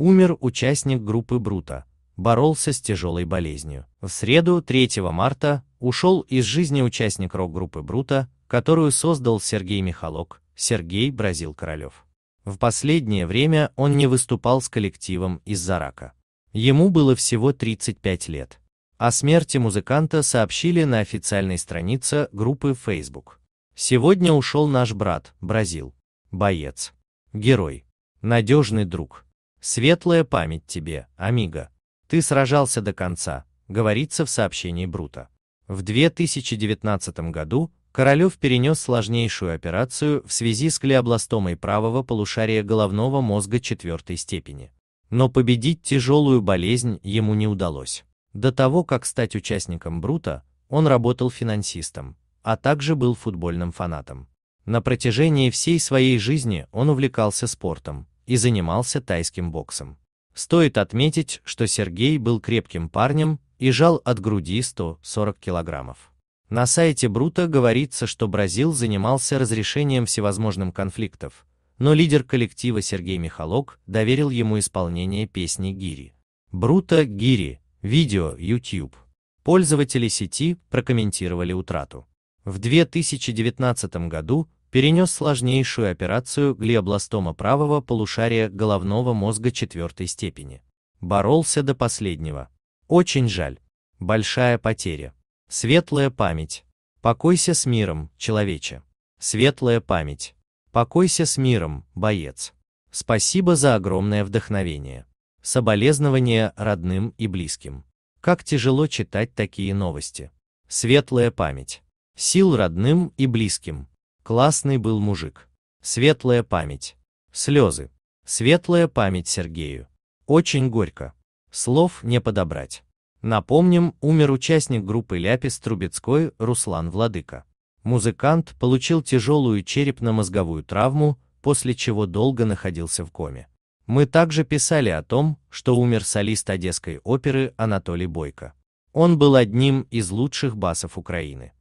Умер участник группы Брута, боролся с тяжелой болезнью. В среду 3 марта ушел из жизни участник рок-группы Брута, которую создал Сергей Михалок, Сергей Бразил Королев. В последнее время он не выступал с коллективом из-за рака. Ему было всего 35 лет. О смерти музыканта сообщили на официальной странице группы Facebook. Сегодня ушел наш брат, Бразил. Боец. Герой. Надежный друг. Светлая память тебе, Амиго. Ты сражался до конца, говорится в сообщении Брута. В 2019 году Королев перенес сложнейшую операцию в связи с клеобластомой правого полушария головного мозга четвертой степени. Но победить тяжелую болезнь ему не удалось. До того, как стать участником Брута, он работал финансистом, а также был футбольным фанатом. На протяжении всей своей жизни он увлекался спортом, и занимался тайским боксом. Стоит отметить, что Сергей был крепким парнем и жал от груди 140 килограммов. На сайте Брута говорится, что Бразил занимался разрешением всевозможных конфликтов, но лидер коллектива Сергей Михалок доверил ему исполнение песни «Гири». Брута Гири, видео YouTube. Пользователи сети прокомментировали утрату. В 2019 году перенес сложнейшую операцию глиобластома правого полушария головного мозга четвертой степени. Боролся до последнего. Очень жаль. Большая потеря. Светлая память. Покойся с миром, человече. Светлая память. Покойся с миром, боец. Спасибо за огромное вдохновение. Соболезнования родным и близким. Как тяжело читать такие новости. Светлая память. Сил родным и близким. Классный был мужик. Светлая память. Слезы. Светлая память Сергею. Очень горько. Слов не подобрать. Напомним, умер участник группы Ляпис Трубецкой Руслан Владыка. Музыкант получил тяжелую черепно-мозговую травму, после чего долго находился в коме. Мы также писали о том, что умер солист Одесской оперы Анатолий Бойко. Он был одним из лучших басов Украины.